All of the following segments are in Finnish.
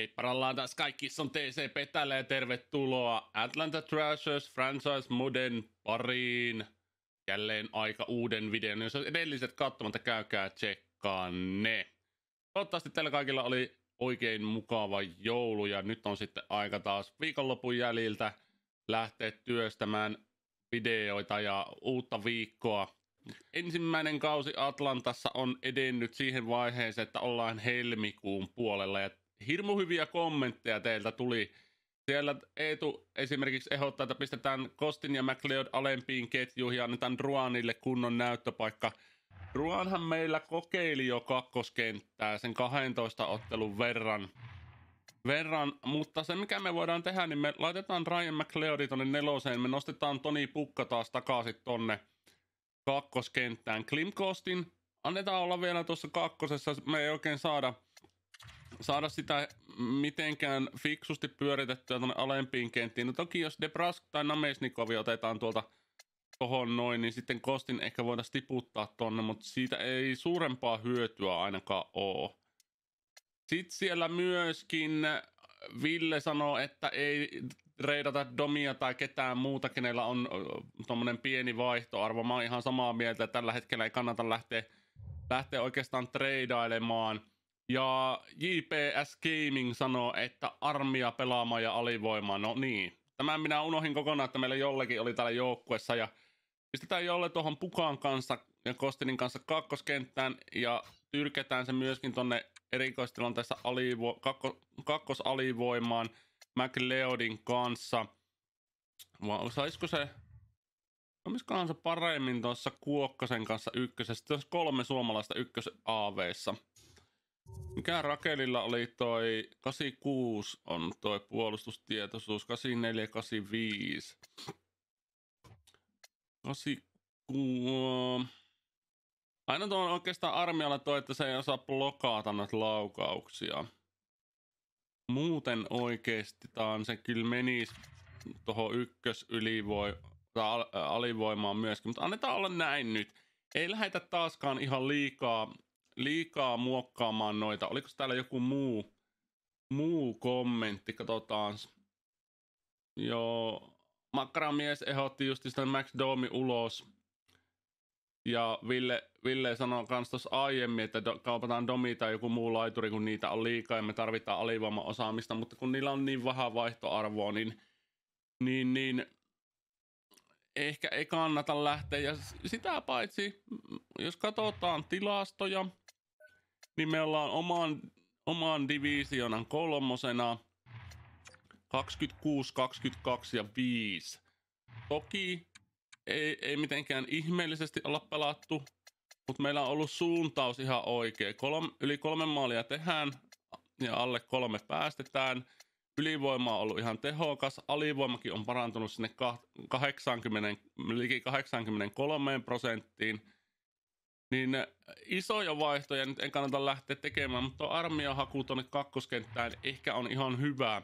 Hei parallaan kaikki se on TCP täällä ja tervetuloa Atlanta Thrashers Franchise Moden pariin. Jälleen aika uuden videon. Jos edelliset katsomatta, käykää tsekkaa ne. Toivottavasti teillä kaikilla oli oikein mukava joulu ja nyt on sitten aika taas viikonlopun jäljiltä lähteä työstämään videoita ja uutta viikkoa. Ensimmäinen kausi Atlantassa on edennyt siihen vaiheeseen, että ollaan helmikuun puolella ja hirmu hyviä kommentteja teiltä tuli. Siellä Eetu esimerkiksi ehdottaa, että pistetään Kostin ja McLeod alempiin ketjuihin ja annetaan Ruanille kunnon näyttöpaikka. Ruanhan meillä kokeili jo kakkoskenttää sen 12 ottelun verran. verran. Mutta se mikä me voidaan tehdä, niin me laitetaan Ryan McLeodi tonne neloseen. Me nostetaan Toni Pukka taas takaisin tonne kakkoskenttään. Klim Kostin annetaan olla vielä tuossa kakkosessa. Me ei oikein saada – saada sitä mitenkään fiksusti pyöritettyä tuonne alempiin kenttiin. No toki jos Debrask tai Namesnikovi otetaan tuolta tuohon noin, niin sitten kostin ehkä voida tiputtaa tuonne, mutta siitä ei suurempaa hyötyä ainakaan oo. Sitten siellä myöskin Ville sanoo, että ei reidata Domia tai ketään muuta, kenellä on tuommoinen pieni vaihtoarvo. Mä oon ihan samaa mieltä, että tällä hetkellä ei kannata lähteä, lähteä oikeastaan treidailemaan – ja JPS Gaming sanoo, että armia pelaamaan ja alivoimaa. No niin, tämän minä unohin kokonaan, että meillä jollekin oli täällä joukkuessa ja pistetään jolle tuohon Pukaan kanssa ja Kostinin kanssa kakkoskenttään ja tyrketään se myöskin tonne erikoistilanteessa alivo- kakko- kakkosalivoimaan McLeodin kanssa. Vai saisiko se... Olisikohan se paremmin tuossa Kuokkasen kanssa ykkösessä? Tuossa kolme suomalaista ykkös A.V.ssa? Mikä Rakelilla oli toi 86 on toi puolustustietoisuus, 84, 85. 86. Aina tuon oikeastaan armialla toi, että se ei osaa blokata näitä laukauksia. Muuten oikeasti taan se kyllä menisi tuohon ykkös ylivoi, al, alivoimaan myöskin, mutta annetaan olla näin nyt. Ei lähetä taaskaan ihan liikaa liikaa muokkaamaan noita. Oliko täällä joku muu, muu kommentti? Katsotaan. Joo. Makkaramies ehdotti just sitä Max Domi ulos. Ja Ville, Ville sanoi kans tuossa aiemmin, että do, kaupataan Domi tai joku muu laituri, kun niitä on liikaa ja me tarvitaan alivoima osaamista, mutta kun niillä on niin vähän vaihtoarvoa, niin, niin, niin ehkä ei kannata lähteä. Ja sitä paitsi, jos katsotaan tilastoja, niin me ollaan oman, oman divisionan kolmosena 26, 22 ja 5. Toki ei, ei mitenkään ihmeellisesti olla pelattu, mutta meillä on ollut suuntaus ihan oikea. Kolm, yli kolme maalia tehdään ja alle kolme päästetään. Ylivoima on ollut ihan tehokas. Alivoimakin on parantunut sinne 80, liki 83 prosenttiin. Niin äh, isoja vaihtoja nyt en kannata lähteä tekemään, mutta armeijan haku tuonne kakkoskenttään ehkä on ihan hyvää.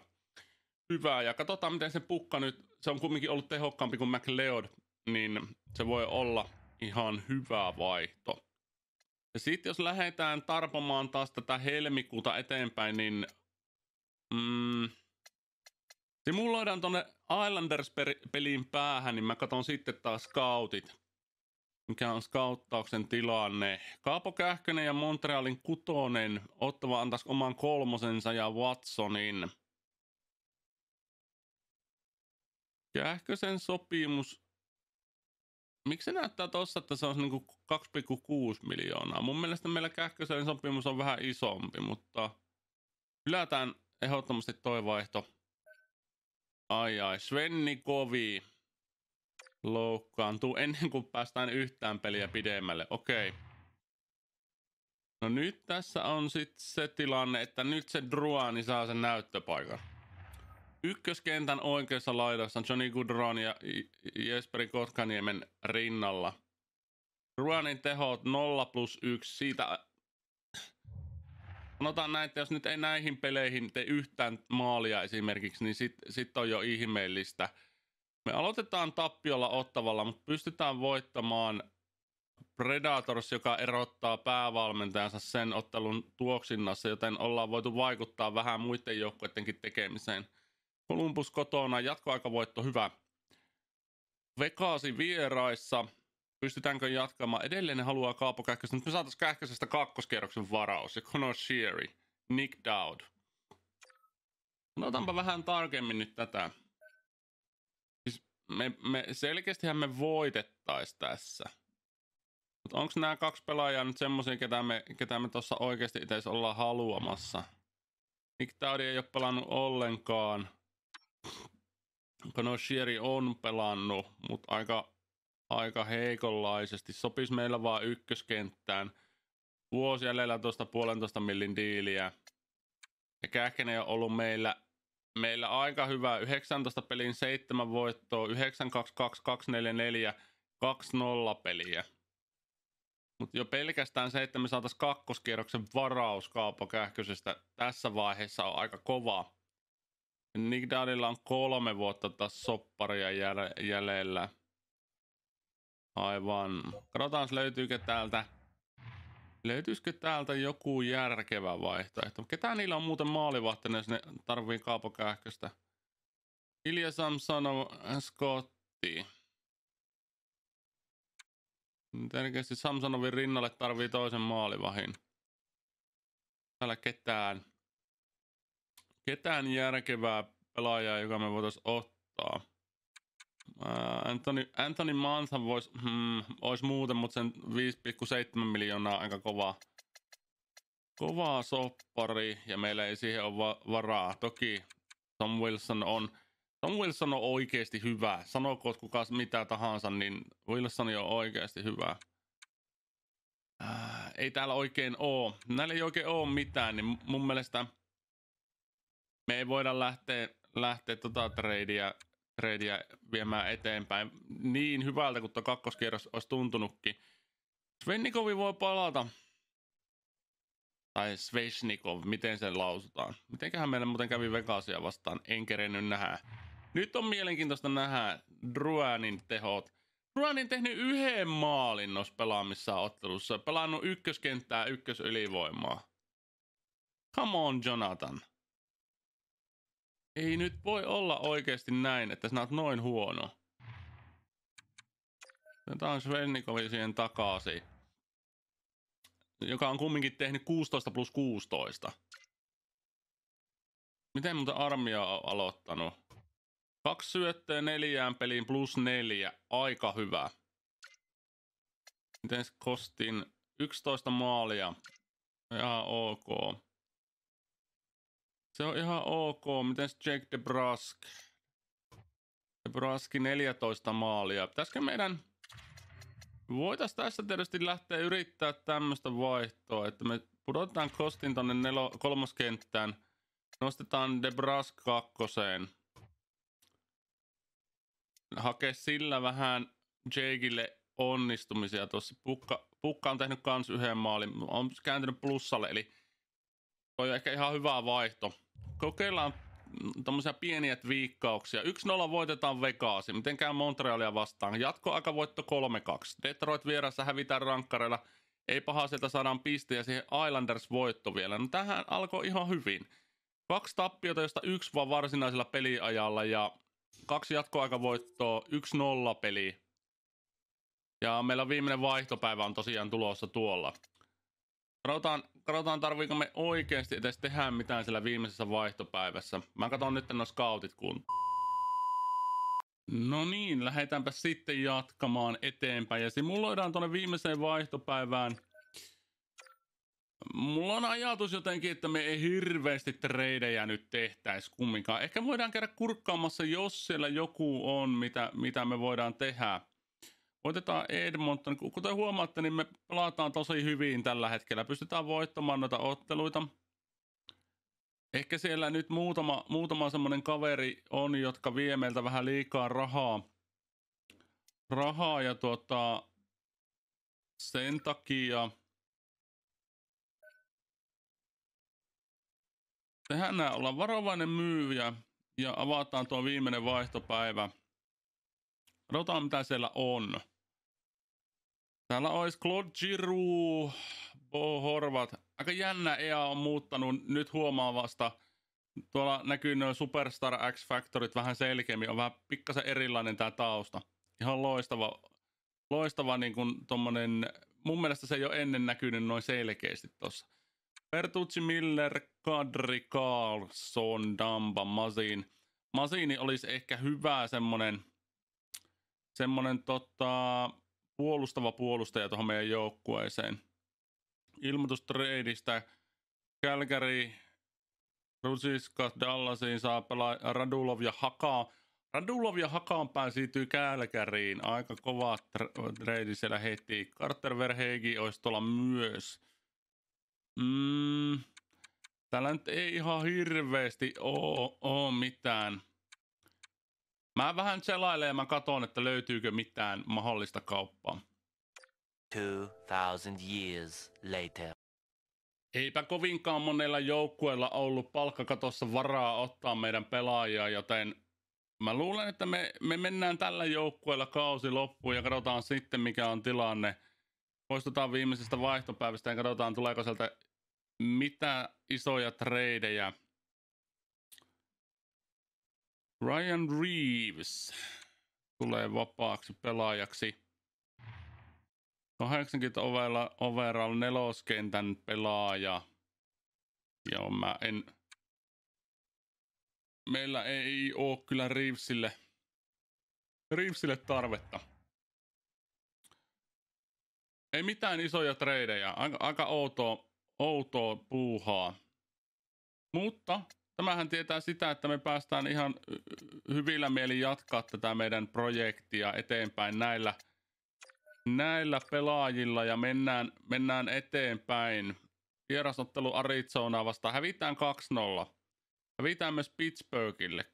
hyvää. ja katsotaan miten se pukka nyt, se on kumminkin ollut tehokkaampi kuin McLeod, niin se voi olla ihan hyvä vaihto. Ja sitten jos lähdetään tarpomaan taas tätä helmikuuta eteenpäin, niin mm, simuloidaan tuonne Islanders-pelin päähän, niin mä katson sitten taas scoutit mikä on skauttauksen tilanne. Kaapo Kähkönen ja Montrealin kutonen ottava antaisi oman kolmosensa ja Watsonin. Kähkösen sopimus. Miksi se näyttää tossa, että se on niinku 2,6 miljoonaa? Mun mielestä meillä Kähkösen sopimus on vähän isompi, mutta hylätään ehdottomasti toi vaihto. Ai ai, Svenni Kovi Loukkaantuu ennen kuin päästään yhtään peliä pidemmälle. Okei. Okay. No nyt tässä on sitten se tilanne, että nyt se Druani saa sen näyttöpaikan. Ykköskentän oikeassa laidassa Johnny Goodron ja Jesperi Kotkaniemen rinnalla. Ruanin tehot 0 plus 1, siitä äh, sanotaan näin, että jos nyt ei näihin peleihin tee yhtään maalia esimerkiksi, niin sitten sit on jo ihmeellistä – me aloitetaan tappiolla ottavalla, mutta pystytään voittamaan Predators, joka erottaa päävalmentajansa sen ottelun tuoksinnassa, joten ollaan voitu vaikuttaa vähän muiden joukkueidenkin tekemiseen. Columbus kotona, jatkoaikavoitto hyvä. Vekaasi vieraissa, pystytäänkö jatkamaan? Edelleen haluaa Kaapo Kähköstä, mutta me saataisiin Kähkösestä kakkoskerroksen varaus ja Conor Sherry, Nick Dowd. No, otanpa vähän tarkemmin nyt tätä me, me, selkeästihän me voitettaisiin tässä. Mutta onko nämä kaksi pelaajaa nyt semmoisia, ketä me, ketä me tuossa oikeasti itse ollaan haluamassa? Nick Dowdy ei ole pelannut ollenkaan. Shieri on pelannut, mutta aika, aika heikonlaisesti. Sopisi meillä vaan ykköskenttään. Vuosi jäljellä tuosta puolentoista millin diiliä. Ja Kähkänen on ollut meillä meillä aika hyvä 19 pelin 7 voittoa, 9 2 2 2 4 4 2 0 peliä. Mutta jo pelkästään se, että me saataisiin kakkoskierroksen varaus Kaapo Kähkösestä tässä vaiheessa on aika kova. Nick Dadilla on kolme vuotta taas sopparia jäljellä. Aivan. Katsotaan, löytyykö täältä Löytyisikö täältä joku järkevä vaihtoehto? Ketä niillä on muuten maalivahtainen, jos ne tarvii Kaapo Kähköstä? Ilja Samsonov, Scotti. Tietenkin Samsonovin rinnalle tarvii toisen maalivahin. Täällä ketään. Ketään järkevää pelaajaa, joka me voitaisiin ottaa. Äh, Anthony, Anthony Manthan voisi, hmm, olisi muuten, mutta sen 5,7 miljoonaa aika kova, kova soppari ja meillä ei siihen ole va- varaa. Toki Tom Wilson on, Tom Wilson on oikeasti hyvä. Sanoko kuka mitä tahansa, niin Wilson on oikeasti hyvä. Äh, ei täällä oikein oo. Näillä ei oikein oo mitään, niin mun mielestä me ei voida lähteä, lähteä tota tradeä tradeja viemään eteenpäin. Niin hyvältä kuin tuo kakkoskierros olisi tuntunutkin. Svennikovi voi palata. Tai Svesnikov, miten sen lausutaan. Mitenköhän meillä muuten kävi Vegasia vastaan, en kerennyt nähdä. Nyt on mielenkiintoista nähdä Druanin tehot. Druanin on tehnyt yhden maalin noissa pelaamissa ottelussa. Pelannut ykköskenttää ykkösylivoimaa. Come on, Jonathan. Ei nyt voi olla oikeasti näin, että sinä oot noin huono. on Svennikovi siihen takasi. Joka on kumminkin tehnyt 16 plus 16. Miten muuten armia on aloittanut? Kaksi syöttöä neljään peliin plus neljä. Aika hyvä. Miten kostin 11 maalia? Ihan ok. Se on ihan ok. Miten Jake DeBrusk? DeBruski 14 maalia. Pitäisikö meidän... Voitaisiin tässä tietysti lähteä yrittää tämmöistä vaihtoa, että me pudotetaan kostin tonne nelo, kolmoskenttään. Nostetaan DeBrusk kakkoseen. hakee sillä vähän Jakeille onnistumisia tuossa. Pukka, Pukka on tehnyt kans yhden maalin, on kääntynyt plussalle, eli toi on ehkä ihan hyvä vaihto kokeillaan tämmöisiä pieniä viikkauksia. 1-0 voitetaan Vegaasi, käy Montrealia vastaan. Jatkoaikavoitto 3-2. Detroit vieressä hävitään rankkareilla. Ei paha sieltä saadaan pistejä ja siihen Islanders-voitto vielä. No tähän alkoi ihan hyvin. Kaksi tappiota, josta yksi vaan varsinaisella peliajalla ja kaksi jatkoaikavoittoa, 1-0 peli. Ja meillä viimeinen vaihtopäivä on tosiaan tulossa tuolla. Sanotaan katsotaan tarviiko me oikeasti edes tehdä mitään siellä viimeisessä vaihtopäivässä. Mä katson nyt no scoutit kun. No niin, lähdetäänpä sitten jatkamaan eteenpäin ja simuloidaan tuonne viimeiseen vaihtopäivään. Mulla on ajatus jotenkin, että me ei hirveästi treidejä nyt tehtäisi kumminkaan. Ehkä voidaan käydä kurkkaamassa, jos siellä joku on, mitä, mitä me voidaan tehdä. Voitetaan Edmonton. Kuten huomaatte, niin me pelataan tosi hyvin tällä hetkellä. Pystytään voittamaan noita otteluita. Ehkä siellä nyt muutama, muutama semmoinen kaveri on, jotka vie meiltä vähän liikaa rahaa. Rahaa ja tuota, sen takia tehän nämä, olla varovainen myyjä ja avataan tuo viimeinen vaihtopäivä. Katsotaan mitä siellä on. Täällä olisi Claude Giroux, Bo Horvat. Aika jännä EA on muuttanut nyt huomaavasta. Tuolla näkyy noin Superstar X Factorit vähän selkeämmin. On vähän pikkasen erilainen tämä tausta. Ihan loistava, loistava niin kuin tommonen, mun mielestä se ei ole ennen näkynyt noin selkeästi tuossa. Bertucci Miller, Kadri Carlson, Damba, Masin. Masini olisi ehkä hyvä semmonen, semmonen tota, puolustava puolustaja tuohon meidän joukkueeseen. Ilmoitus treidistä Calgary, Rusiska, Dallasiin saa pelaa Radulov ja Hakaa. Radulov ja Hakaan siirtyy Kälkäriin. Aika kova treidi siellä heti. Carter Verheegi olisi tuolla myös. Mm, täällä nyt ei ihan hirveästi oo, oo mitään Mä vähän selailen ja mä katon, että löytyykö mitään mahdollista kauppaa. 2000 years later. Eipä kovinkaan monella joukkueella ollut palkkakatossa varaa ottaa meidän pelaajia, joten mä luulen, että me, me mennään tällä joukkueella kausi loppuun ja katsotaan sitten, mikä on tilanne. Poistutaan viimeisestä vaihtopäivästä ja katsotaan, tuleeko sieltä mitä isoja treidejä Ryan Reeves tulee vapaaksi pelaajaksi. 80 ovella, overall neloskentän pelaaja. Joo, mä en... Meillä ei oo kyllä Reevesille, Reevesille tarvetta. Ei mitään isoja tradeja. Aika, aika outoa, outoa puuhaa. Mutta tämähän tietää sitä, että me päästään ihan hyvillä mielin jatkaa tätä meidän projektia eteenpäin näillä, näillä pelaajilla ja mennään, mennään eteenpäin. Vierasottelu Arizonaa vastaan. Hävitään 2-0. Hävitään myös Pittsburghille.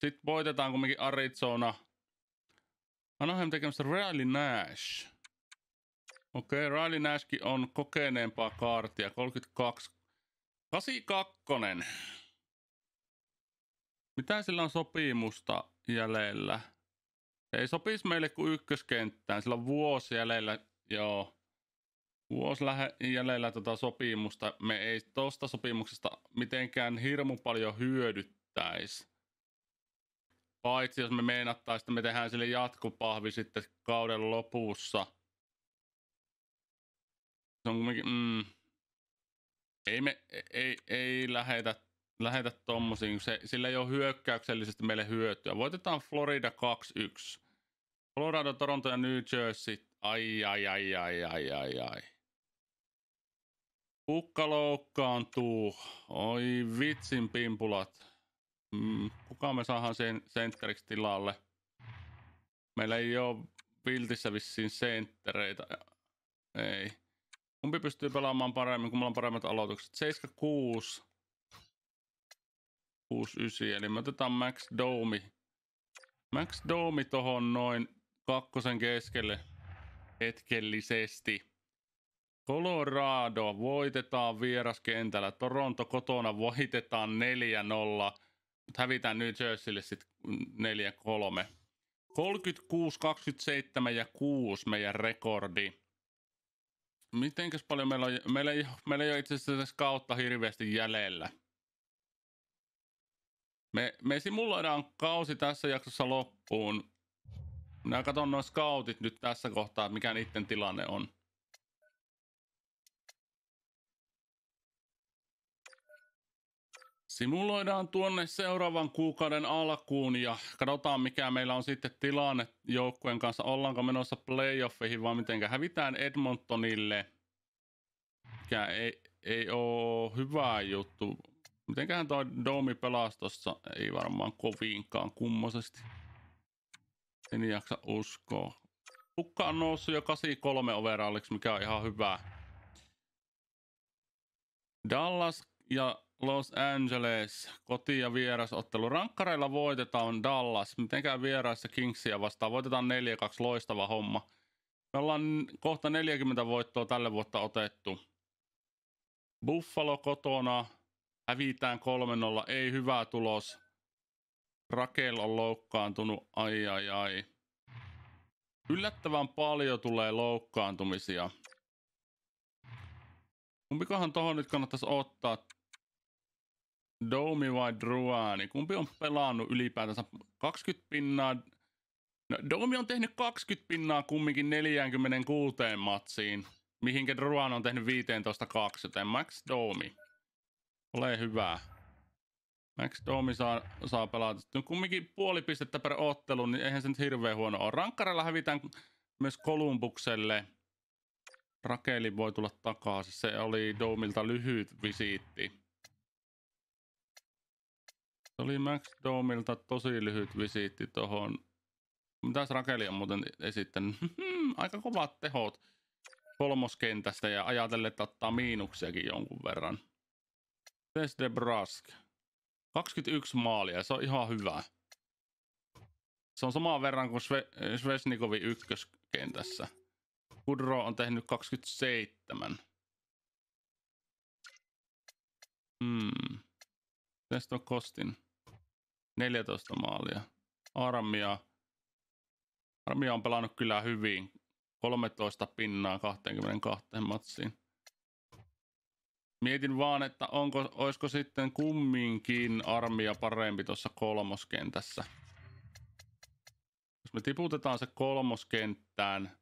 Sitten voitetaan kumminkin Arizona. Anaheim tekemässä Riley Nash. Okei, okay, Riley Nashkin on kokeneempaa kaartia, 32 82. Mitä sillä on sopimusta jäljellä? ei sopisi meille kuin ykköskenttään. Sillä on vuosi jäljellä, joo. Vuosi jäljellä tota sopimusta. Me ei tosta sopimuksesta mitenkään hirmu paljon hyödyttäisi. Paitsi jos me meinattaisiin, että me tehdään sille jatkopahvi sitten kauden lopussa. Se on kuitenkin, mm, ei me ei, ei lähetä, lähetä tommosiin, se, sillä ei ole hyökkäyksellisesti meille hyötyä. Voitetaan Florida 2-1. Florida Toronto ja New Jersey. Ai, ai, ai, ai, ai, ai, ai. Kukka loukkaantuu. Oi vitsin pimpulat. Mm, kuka me saadaan sen sentteriksi tilalle? Meillä ei ole Viltissä vissiin senttereitä. Ei. Kumpi pystyy pelaamaan paremmin, kun mulla on paremmat aloitukset? 76. 69, eli me otetaan Max Domi. Max Domi tohon noin kakkosen keskelle hetkellisesti. Colorado voitetaan vieraskentällä. Toronto kotona voitetaan 4-0. Mutta hävitään New Jerseylle sitten 4-3. 36, 27 ja 6 meidän rekordi mitenkäs paljon meillä on, meillä ei, meillä ei ole itse asiassa tässä kautta hirveästi jäljellä. Me, me simuloidaan kausi tässä jaksossa loppuun. Minä katson noin scoutit nyt tässä kohtaa, mikä niiden tilanne on. simuloidaan tuonne seuraavan kuukauden alkuun ja katsotaan mikä meillä on sitten tilanne joukkueen kanssa. Ollaanko menossa playoffeihin vai miten hävitään Edmontonille, mikä ei, ei ole hyvä juttu. Mitenköhän toi Domi pelastossa ei varmaan kovinkaan kummosesti. En jaksa uskoa. Pukka on noussut jo 83 overalliksi, mikä on ihan hyvä. Dallas ja Los Angeles, koti- ja vierasottelu. Rankkareilla voitetaan Dallas. Mitenkään vieraissa Kingsia vastaan. Voitetaan 4-2, loistava homma. Me ollaan kohta 40 voittoa tälle vuotta otettu. Buffalo kotona, hävitään 3-0, ei hyvä tulos. Rakel on loukkaantunut, ai ai ai. Yllättävän paljon tulee loukkaantumisia. Kumpikohan tohon nyt kannattaisi ottaa? Domi vai Druani? Niin kumpi on pelannut ylipäätänsä 20 pinnaa? No, Domi on tehnyt 20 pinnaa kumminkin 46 matsiin, mihinkä Druan on tehnyt 15 2, joten Max Domi. Ole hyvä. Max Domi saa, saa pelata. No kumminkin puoli pistettä per ottelu, niin eihän se nyt hirveän huono ole. Rankkarella hävitään myös Kolumbukselle. Rakeli voi tulla takaisin. Se oli Domilta lyhyt visiitti. Se oli Max Domilta tosi lyhyt visiitti tuohon. Mitäs Rakeli on muuten esittänyt? Hmm, aika kovat tehot kolmoskentästä ja ajatellen, että ottaa miinuksiakin jonkun verran. Tess de Brask. 21 maalia, se on ihan hyvä. Se on samaan verran kuin Svesnikovin ykköskentässä. Kudro on tehnyt 27. Hmm. on Kostin. 14 maalia. Armia, Armia on pelannut kyllä hyvin. 13 pinnaa 22 matsiin. Mietin vaan, että onko, olisiko sitten kumminkin armia parempi tuossa kolmoskentässä. Jos me tiputetaan se kolmoskenttään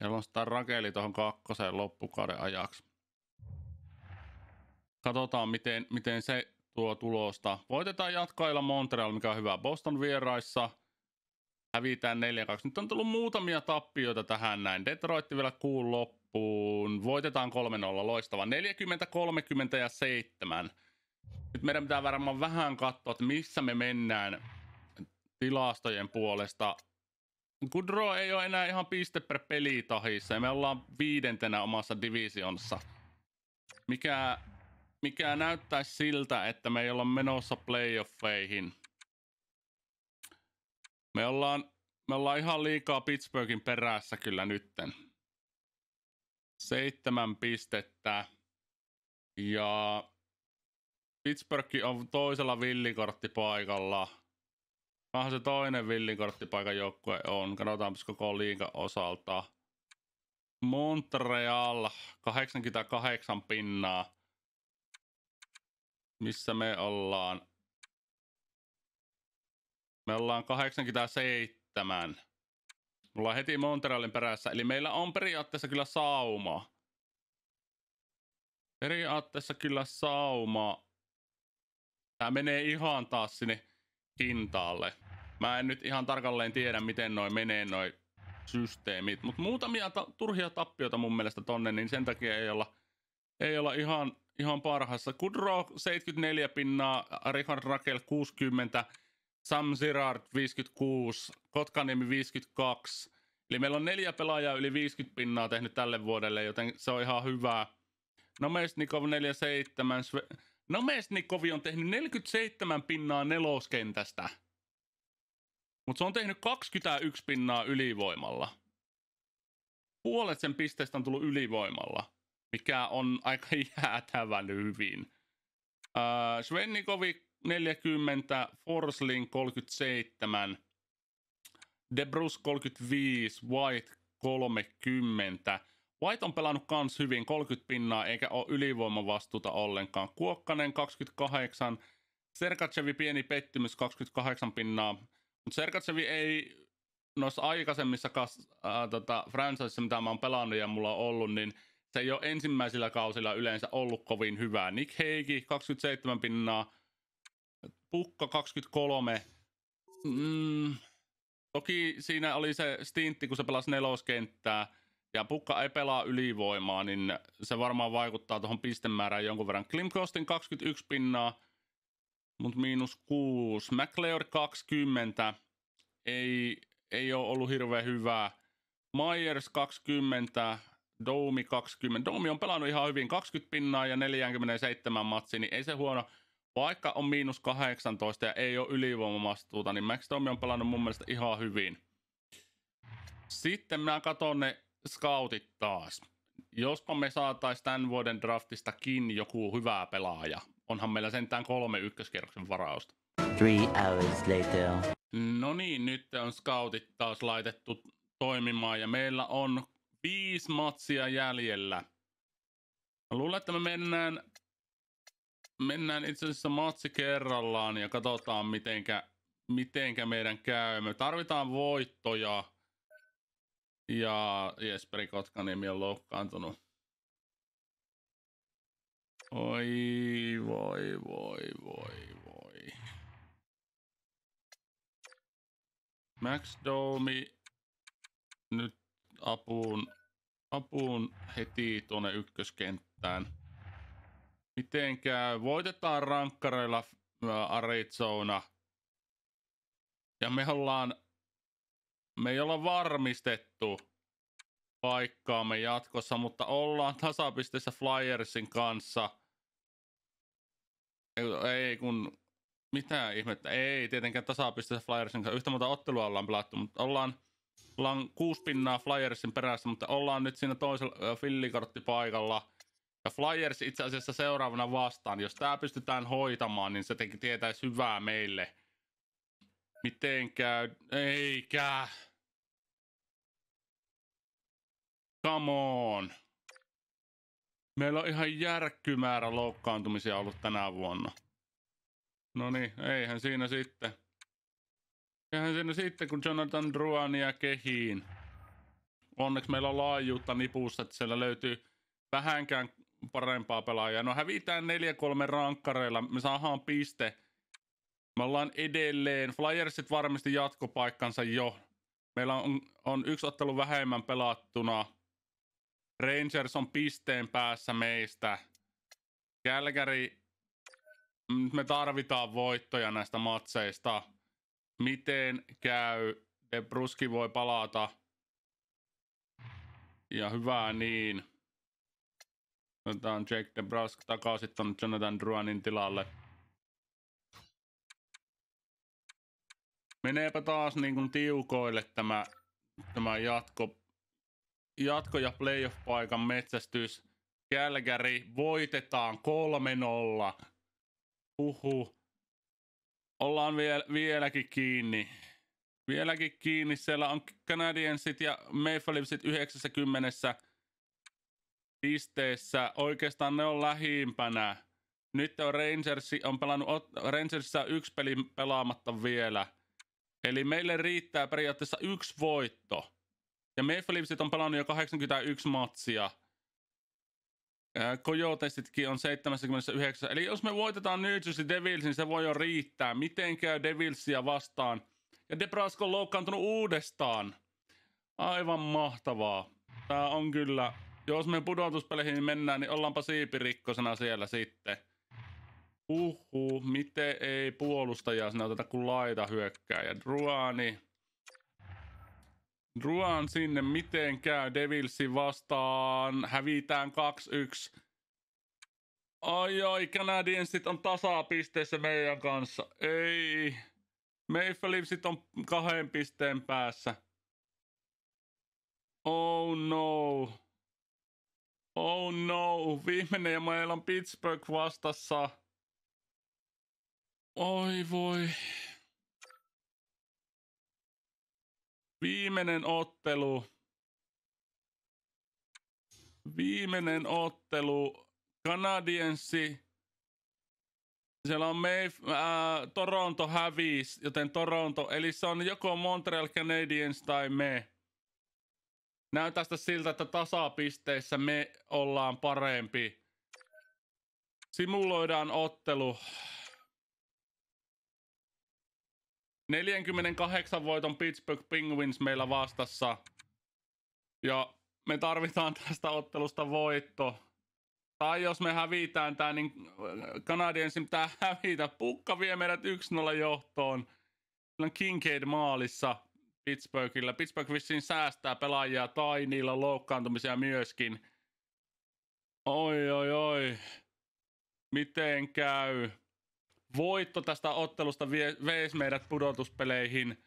ja nostetaan rakeli tuohon kakkoseen loppukauden ajaksi. Katsotaan, miten, miten se tuo tulosta. Voitetaan jatkailla Montreal, mikä on hyvä. Boston vieraissa hävitään 4-2. Nyt on tullut muutamia tappioita tähän näin. Detroit vielä kuun loppuun. Voitetaan 3-0, loistava. 40, 30 ja 7. Nyt meidän pitää varmaan vähän katsoa, että missä me mennään tilastojen puolesta. Goodrow ei ole enää ihan piste per peli tahissa ja me ollaan viidentenä omassa divisionssa. Mikä mikä näyttäisi siltä, että me ei olla menossa playoffeihin. Me ollaan, me ollaan ihan liikaa Pittsburghin perässä kyllä nytten. Seitsemän pistettä. Ja Pittsburgh on toisella villikorttipaikalla. Vähän se toinen villikorttipaikan joukkue on. Katsotaan koko liiga osalta. Montreal 88 pinnaa. Missä me ollaan? Me ollaan 87. Mulla on heti Montrealin perässä, eli meillä on periaatteessa kyllä sauma. Periaatteessa kyllä sauma. Tää menee ihan taas sinne kintaalle. Mä en nyt ihan tarkalleen tiedä, miten noin menee noin systeemit, mutta muutamia ta- turhia tappioita mun mielestä tonne, niin sen takia ei olla, ei olla ihan ihan parhassa. Kudro 74 pinnaa, Richard Rakel 60, Sam Girard 56, Kotkaniemi 52. Eli meillä on neljä pelaajaa yli 50 pinnaa tehnyt tälle vuodelle, joten se on ihan hyvää. Nomesnikov 47, Sve- Nomesnikovi on tehnyt 47 pinnaa neloskentästä. Mutta se on tehnyt 21 pinnaa ylivoimalla. Puolet sen pisteestä on tullut ylivoimalla mikä on aika jäätävän hyvin. Äh, Svennikovi 40, Forsling 37, Debrus 35, White 30. White on pelannut kans hyvin 30 pinnaa eikä ole ylivoimavastuuta ollenkaan. Kuokkanen 28, Sergachevi pieni pettymys 28 pinnaa. Mutta ei noissa aikaisemmissa kas, äh, tota, franchiseissa, mitä mä oon pelannut ja mulla on ollut, niin – se ei ole ensimmäisillä kausilla yleensä ollut kovin hyvää. Nick heiki 27 pinnaa, Pukka 23. Mm, toki siinä oli se stintti, kun se pelasi neloskenttää, ja Pukka ei pelaa ylivoimaa, niin se varmaan vaikuttaa tuohon pistemäärään jonkun verran. Klimkostin 21 pinnaa, mutta miinus 6. McLeod 20, ei, ei ole ollut hirveän hyvää. Myers 20, Doumi 20. Doumi on pelannut ihan hyvin 20 pinnaa ja 47 matsi, niin ei se huono. Vaikka on miinus 18 ja ei ole ylivoimamastuuta, niin Max Domi on pelannut mun mielestä ihan hyvin. Sitten mä katson ne scoutit taas. Jospa me saatais tämän vuoden draftistakin joku hyvä pelaaja. Onhan meillä sentään kolme ykköskierroksen varausta. Three hours later. No niin, nyt on scoutit taas laitettu toimimaan ja meillä on viisi matsia jäljellä. Mä luulen, että me mennään, mennään itse asiassa matsi kerrallaan ja katsotaan, mitenkä, mitenkä meidän käy. Me tarvitaan voittoja. Ja Jesperi Kotkaniemi on loukkaantunut. Oi, voi, voi, voi, voi. Max Domi nyt apuun, apuun heti tuonne ykköskenttään. Miten käy? Voitetaan rankkareilla äh, Arizona. Ja me ollaan, me ei olla varmistettu paikkaamme jatkossa, mutta ollaan tasapisteessä Flyersin kanssa. Ei kun, mitä ihmettä, ei tietenkään tasapisteessä Flyersin kanssa. Yhtä monta ottelua ollaan pelattu, mutta ollaan ollaan kuusi pinnaa Flyersin perässä, mutta ollaan nyt siinä toisella fillikorttipaikalla. Ja Flyers itse asiassa seuraavana vastaan. Jos tämä pystytään hoitamaan, niin se tietenkin tietäisi hyvää meille. Miten käy? Eikä. Come on. Meillä on ihan järkkymäärä loukkaantumisia ollut tänä vuonna. No niin, eihän siinä sitten. Eihän siinä sitten, kun Jonathan ruania kehiin. Onneksi meillä on laajuutta nipussa, että siellä löytyy vähänkään parempaa pelaajaa. No hävitään 4-3 rankkareilla, me saadaan piste. Me ollaan edelleen, Flyersit varmasti jatkopaikkansa jo. Meillä on, on yksi ottelu vähemmän pelattuna. Rangers on pisteen päässä meistä. Kälkäri, mm, me tarvitaan voittoja näistä matseista miten käy. De Bruski voi palata. Ja hyvää niin. Otetaan Jake De Brusk takaisin tuonne Jonathan Druanin tilalle. Meneepä taas niin kuin tiukoille tämä, tämä jatko, jatko ja playoff-paikan metsästys. Kälkäri voitetaan 3-0. Huhu ollaan viel, vieläkin kiinni. Vieläkin kiinni. Siellä on Canadiensit ja Maple Leafsit 90 pisteessä. Oikeastaan ne on lähimpänä. Nyt on Rangers on pelannut Rangersissa yksi peli pelaamatta vielä. Eli meille riittää periaatteessa yksi voitto. Ja Maple Leafsit on pelannut jo 81 matsia – Kojotestitkin äh, on 79. Eli jos me voitetaan New Jersey Devils, niin se voi jo riittää. Miten käy Devilsia vastaan? Ja Debrasko on loukkaantunut uudestaan. Aivan mahtavaa. Tämä on kyllä, jos me pudotuspeleihin mennään, niin ollaanpa siipirikkosena siellä sitten. Uhu, miten ei puolustajaa sinä oteta kuin laita hyökkää. Ja Druani, Ruan sinne, miten käy Devilsi vastaan, hävitään 2-1. Ai ai, Canadiensit on tasapisteessä meidän kanssa. Ei. Maple Leafsit on kahden pisteen päässä. Oh no. Oh no. Viimeinen ja meillä on Pittsburgh vastassa. Oi voi. Viimeinen ottelu. Viimeinen ottelu. Kanadiensi. Siellä on Mayf- äh, Toronto hävis, joten Toronto. Eli se on joko Montreal Canadiens tai me. Näyttää siltä, että tasapisteissä me ollaan parempi. Simuloidaan ottelu. 48 voiton Pittsburgh Penguins meillä vastassa. Ja me tarvitaan tästä ottelusta voitto. Tai jos me hävitään tämä, niin Kanadiensin äh, pitää hävitä. Pukka vie meidät 1-0 johtoon. Sillä on Kincaid maalissa Pittsburghillä. Pittsburgh vissiin säästää pelaajia tai niillä on loukkaantumisia myöskin. Oi, oi, oi. Miten käy? Voitto tästä ottelusta vie, veisi meidät pudotuspeleihin.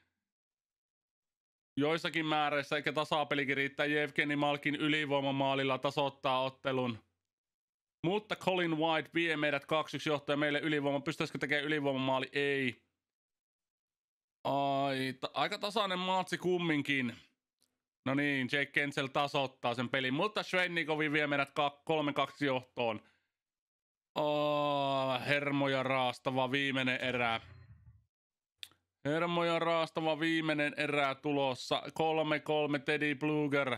Joissakin määreissä eikä tasapelikin riittää Jevgeni Malkin ylivoimamaalilla tasoittaa ottelun. Mutta Colin White vie meidät 2-1 johtoja meille ylivoima. Pystyisikö tekemään ylivoimamaali? Ei. Ai, ta- aika tasainen maatsi kumminkin. No niin, Jake Kensel tasoittaa sen pelin, mutta Svennikovi vie meidät 3-2 johtoon. Oh, hermoja raastava viimeinen erä. Hermoja raastava viimeinen erä tulossa. 3-3 Teddy Bluger.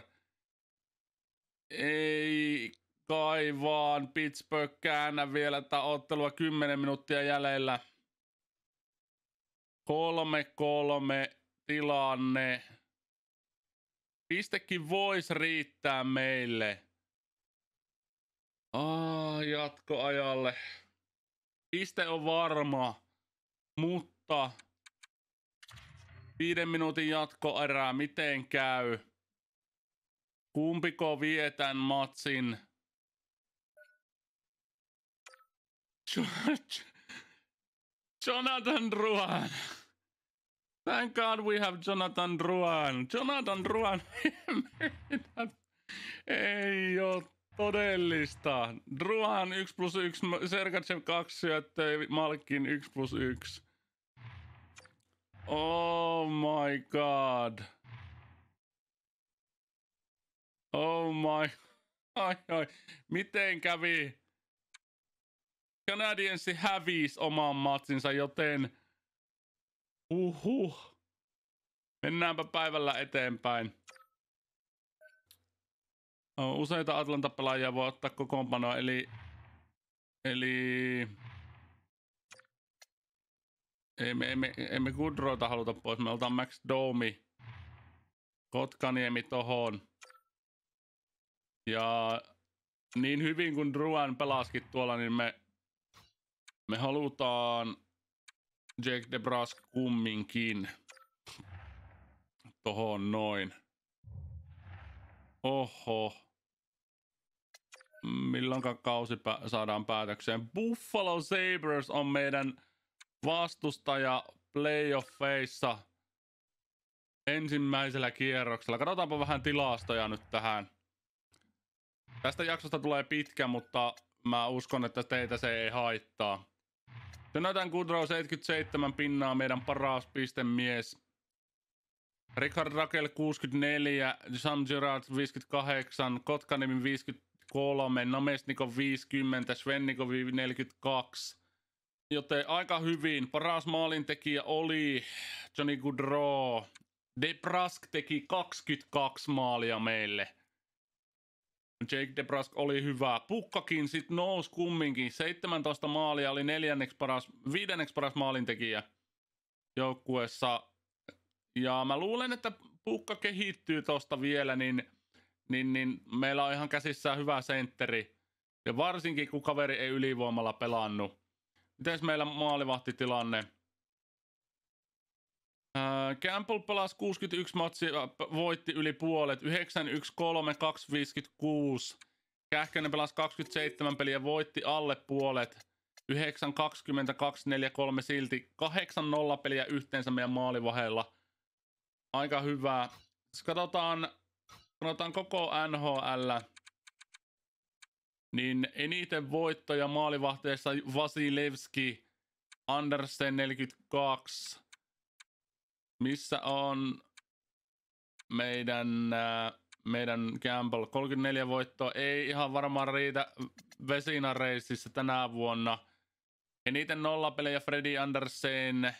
Ei kai vaan Pittsburgh käännä vielä tätä ottelua 10 minuuttia jäljellä. 3-3 tilanne. Pistekin voisi riittää meille. Aa, jatkoajalle. Piste on varma, mutta viiden minuutin jatkoerää, miten käy? Kumpiko tämän matsin? Jonathan Ruan. Thank God we have Jonathan Ruan. Jonathan Ruan. Ei ole todellista. Druhan 1 plus 1, Sergachev 2 syöttöi, Malkin 1 plus 1. Oh my god. Oh my... Ai, ai. Miten kävi? Canadiensi hävisi oman matsinsa, joten... Uhuh. Mennäänpä päivällä eteenpäin. Useita Atlanta-pelaajia voi ottaa kokoonpanoa, eli, eli emme, emme, emme Goodroita haluta pois. Me otetaan Max Domi, Kotkaniemi tohon. Ja niin hyvin kuin Druan pelaskit tuolla, niin me, me halutaan Jake Debrask kumminkin tohon noin. Oho milloin kausi saadaan päätökseen. Buffalo Sabres on meidän vastustaja playoffeissa ensimmäisellä kierroksella. Katsotaanpa vähän tilastoja nyt tähän. Tästä jaksosta tulee pitkä, mutta mä uskon, että teitä se ei haittaa. Jonathan Goodrow 77 pinnaa, meidän paras pistemies. Richard Rakel 64, Sam Gerard 58, Kotkanimin 50 43, Namesnikov 50, Svennikov 42. Joten aika hyvin. Paras maalintekijä oli Johnny Goodrow. Debrask teki 22 maalia meille. Jake Debrask oli hyvä. Pukkakin sitten nousi kumminkin. 17 maalia oli neljänneksi paras, viidenneksi paras maalintekijä joukkuessa. Ja mä luulen, että Pukka kehittyy tosta vielä, niin niin, niin meillä on ihan käsissään hyvä sentteri. Ja varsinkin, kun kaveri ei ylivoimalla pelannut. Mites meillä maalivahtitilanne? Äh, Campbell pelasi 61 matsia, äh, voitti yli puolet. 9, 1, 3, 2, 56. Kähkönen pelasi 27 peliä, voitti alle puolet. 9, 20, 2, 4, 3 silti. 8, 0 peliä yhteensä meidän maalivaheilla. Aika hyvää. Jos katsotaan sanotaan koko NHL, niin eniten voittoja maalivahteessa Vasilevski, Andersen 42, missä on meidän, äh, meidän Campbell 34 voittoa. Ei ihan varmaan riitä Vesina reisissä tänä vuonna. Eniten nollapelejä Freddy Andersen,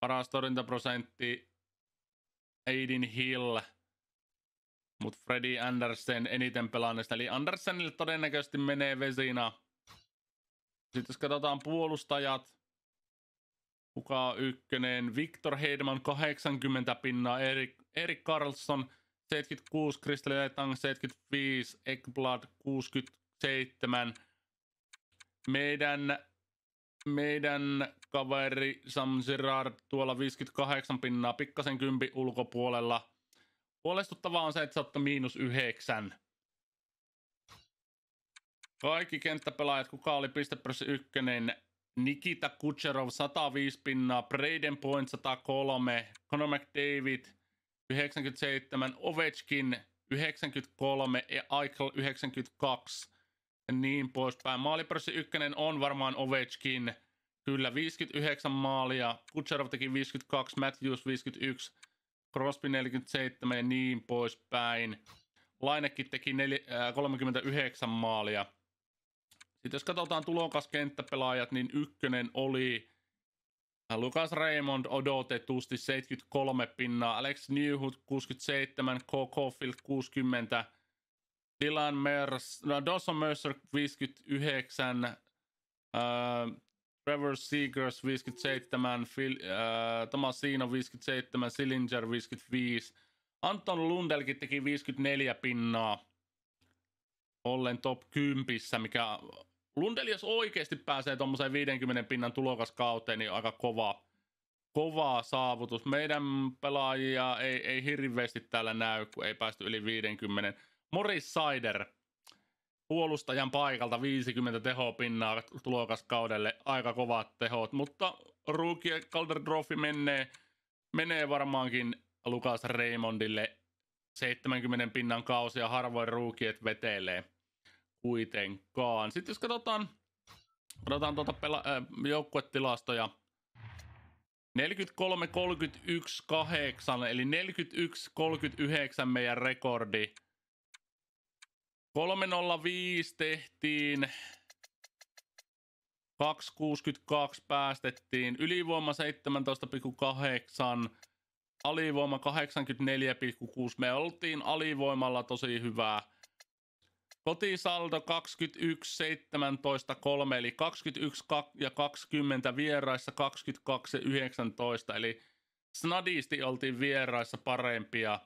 paras torjuntaprosentti Aiden Hill – mutta Freddy Andersen eniten pelanneista, eli Andersenille todennäköisesti menee vesina. Sitten jos katsotaan puolustajat, kuka on ykkönen, Victor Heidman 80 pinnaa, Erik, Erik Karlsson 76, Kristel Tang 75, Ekblad 67. Meidän, meidän kaveri Sam Girard tuolla 58 pinnaa, pikkasen kympi ulkopuolella – Huolestuttavaa on se, että saattoi miinus yhdeksän. Kaikki kenttäpelaajat, kuka oli pistepörssi ykkönen, Nikita Kucherov 105 pinnaa, Braden Point 103, Conor McDavid 97, Ovechkin 93 ja Eichel 92 ja niin poispäin. Maalipörssi ykkönen on varmaan Ovechkin. Kyllä, 59 maalia. Kucherov teki 52, Matthews 51, Crosby 47 ja niin poispäin. Lainekin teki nel, äh, 39 maalia. Sitten jos katsotaan tulokas kenttäpelaajat, niin ykkönen oli äh, Lukas Raymond odotetusti 73 pinnaa, Alex Newhood 67, K. Caulfield 60, Dylan Mers, no, Dawson Mercer 59, äh, Trevor Seegers 57, Phil, äh, Tomasino 57, Sillinger 55, Anton Lundelkin teki 54 pinnaa ollen top 10, mikä Lundel, jos oikeasti pääsee tuommoiseen 50 pinnan tulokaskauteen, niin aika kova, kova saavutus. Meidän pelaajia ei, ei hirveästi täällä näy, kun ei päästy yli 50. Morris Sider puolustajan paikalta 50 tehopinnaa tulokaskaudelle. Aika kovat tehot, mutta Ruukie trophy menee, menee varmaankin Lukas Raymondille 70 pinnan kausia harvoin ruukiet vetelee kuitenkaan. Sitten jos katsotaan, katsotaan tuota pela- äh, joukkuetilastoja, 43, 31, 8, eli 41, 39 meidän rekordi. 305 tehtiin. 262 päästettiin. Ylivoima 17,8. Alivoima 84,6. Me oltiin alivoimalla tosi hyvää. Kotisaldo 21, 17, 3, eli 21 ja 20 vieraissa, 22 19, eli snadisti oltiin vieraissa parempia.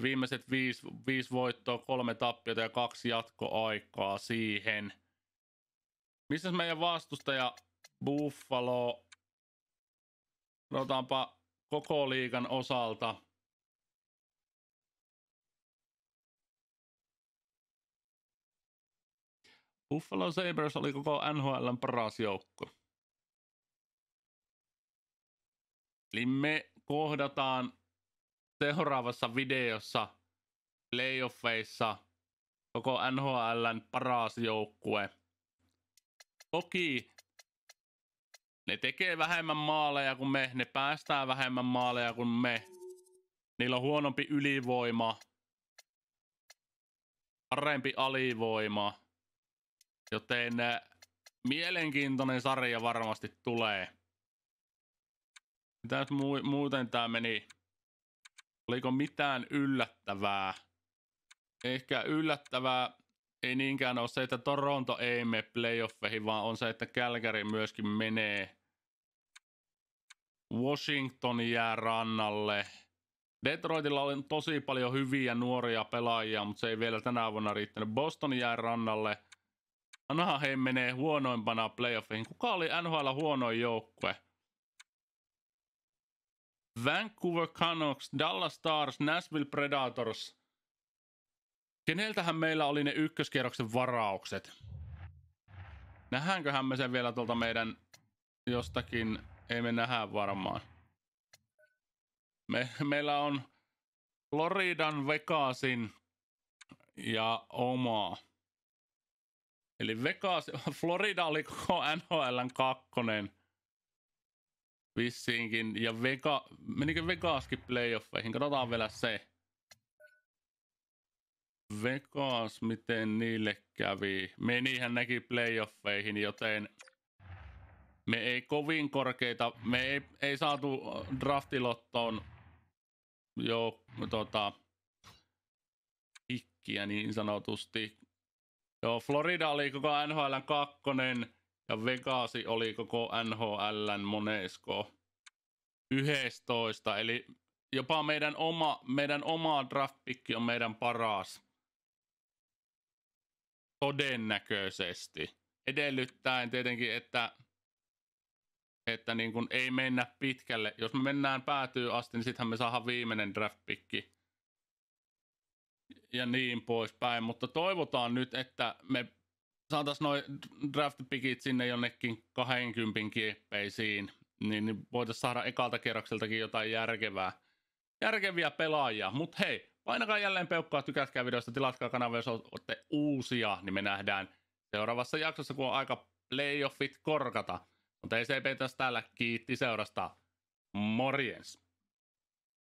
Viimeiset viisi, viisi voittoa, kolme tappiota ja kaksi jatkoaikaa siihen. Missä meidän vastustaja Buffalo? Sanotaanpa koko liigan osalta. Buffalo Sabres oli koko NHLn paras joukko. Eli niin me kohdataan seuraavassa videossa playoffeissa koko NHLn paras joukkue. Toki ne tekee vähemmän maaleja kuin me, ne päästää vähemmän maaleja kuin me. Niillä on huonompi ylivoima, parempi alivoima, joten äh, mielenkiintoinen sarja varmasti tulee. Mitäs muuten tämä meni? Oliko mitään yllättävää? Ehkä yllättävää ei niinkään ole se, että Toronto ei mene playoffeihin, vaan on se, että Calgary myöskin menee. Washington jää rannalle. Detroitilla on tosi paljon hyviä nuoria pelaajia, mutta se ei vielä tänä vuonna riittänyt. Boston jää rannalle. Anaheim no, no, menee huonoimpana playoffeihin. Kuka oli NHL huonoin joukkue? Vancouver Canucks, Dallas Stars, Nashville Predators. Keneltähän meillä oli ne ykköskierroksen varaukset? Nähdäänköhän me sen vielä tuolta meidän jostakin, ei me nähdä varmaan. Me, meillä on Floridan, Vegasin ja omaa. Eli Vegas, Florida oli koko NHLn kakkonen vissiinkin. Ja Vega, menikö Vegaskin playoffeihin? Katsotaan vielä se. Vegas, miten niille kävi. Menihän nekin playoffeihin, joten me ei kovin korkeita, me ei, ei saatu draftilottoon jo tota, pikkiä niin sanotusti. Joo, Florida oli koko NHL kakkonen. Ja Vegasi oli koko NHLn monesko 11, eli jopa meidän oma, meidän oma draftpikki on meidän paras. Todennäköisesti. Edellyttäen tietenkin, että, että niin kun ei mennä pitkälle. Jos me mennään päätyy asti, niin sittenhän me saadaan viimeinen draftpikki ja niin poispäin. Mutta toivotaan nyt, että me saataisiin noin pickit sinne jonnekin 20 kieppeisiin, niin, niin voitaisiin saada ekalta kierrokseltakin jotain järkevää, järkeviä pelaajia. Mutta hei, painakaa jälleen peukkaa, tykätkää videosta, tilatkaa kanava, jos olette uusia, niin me nähdään seuraavassa jaksossa, kun on aika playoffit korkata. Mutta ei se tästä täällä, kiitti seurasta. Morjens!